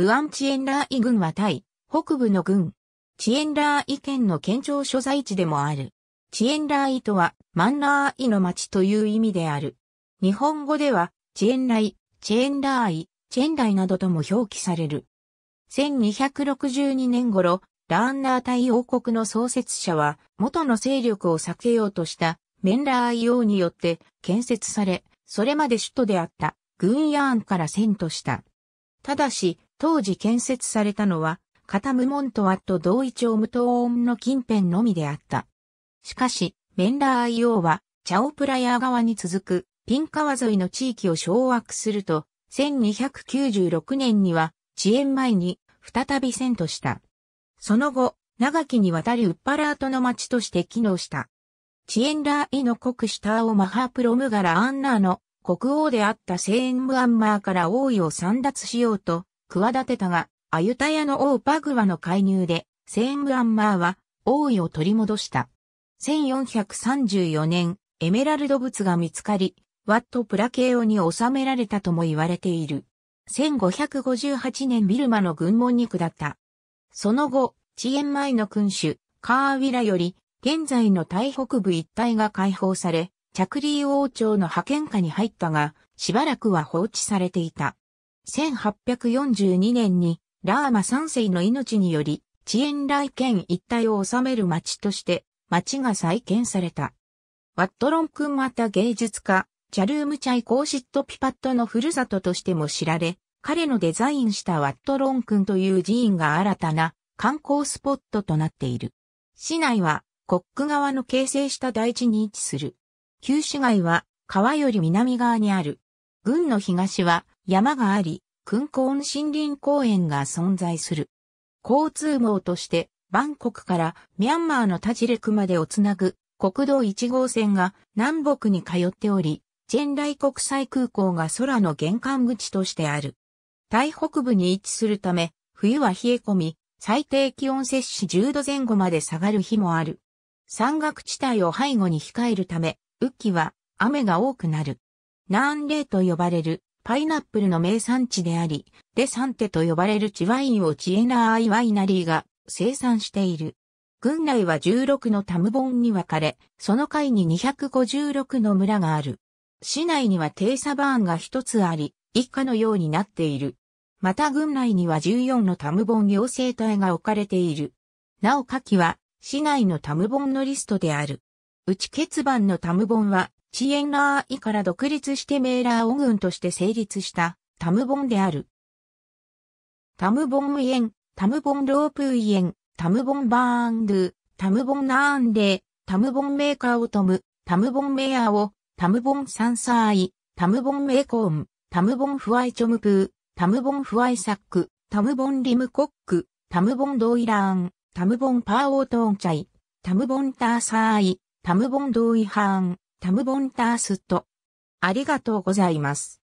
ムアンチエンラーイ軍はタイ、北部の軍。チエンラーイ県の県庁所在地でもある。チエンラーイとは、マンラーイの町という意味である。日本語では、チエンライ、チェンラーイ、チェンライなどとも表記される。1262年頃、ラーンナーイ王国の創設者は、元の勢力を避けようとした、メンラーイ王によって建設され、それまで首都であった、グンヤーンから遷都した。ただし、当時建設されたのは、カタムモントワット同意町無東ンの近辺のみであった。しかし、メンラー IO は、チャオプラヤー側に続く、ピン川沿いの地域を掌握すると、1296年には、遅延前に、再び遷都した。その後、長きにわたりウッパラートの町として機能した。チエンラーイの国シターオマハープロムガラアンナーの国王であったセーンムアンマーから王位を散奪しようと、企てたが、アユタヤの王パグワの介入で、セーンブアンマーは王位を取り戻した。1434年、エメラルド物が見つかり、ワット・プラケオに収められたとも言われている。1558年ビルマの軍門に下った。その後、遅延前の君主、カーウィラより、現在の大北部一帯が解放され、着陸王朝の派遣下に入ったが、しばらくは放置されていた。1842年にラーマ3世の命により、遅延来県一帯を治める町として、町が再建された。ワットロン君また芸術家、チャルームチャイコーシットピパットのふるさととしても知られ、彼のデザインしたワットロン君という寺院が新たな観光スポットとなっている。市内はコック側の形成した大地に位置する。旧市街は川より南側にある郡の東は山があり、空港の森林公園が存在する。交通網として、バンコクからミャンマーのタジレクまでをつなぐ国道1号線が南北に通っており、チェンライ国際空港が空の玄関口としてある。台北部に位置するため、冬は冷え込み、最低気温摂氏10度前後まで下がる日もある。山岳地帯を背後に控えるため、雨季は雨が多くなる。ナーンレイと呼ばれるパイナップルの名産地であり、デサンテと呼ばれるチワインをチエナーイワイナリーが生産している。郡内は16のタムボンに分かれ、その階に256の村がある。市内には停サバーンが一つあり、一家のようになっている。また郡内には14のタムボン行政体が置かれている。なお下記は、市内のタムボンのリストである。内欠番のタムボンは、チエンラーイから独立してメーラーオ軍として成立したタムボンである。タムボンィエン、タムボンロープィエン、タムボンバーンドゥ、タムボンナーンデー、タムボンメーカーオトム、タムボンメアを、タムボンサンサーイ、タムボンメーコーン、タムボンフワイチョムプー、タムボンフワイサック、タムボンリムコック、タムボンドイラーン、タムボンパーオートーンチャイ、タムボンターサーイ、タムボンドイハーン、タムボンタースット。ありがとうございます。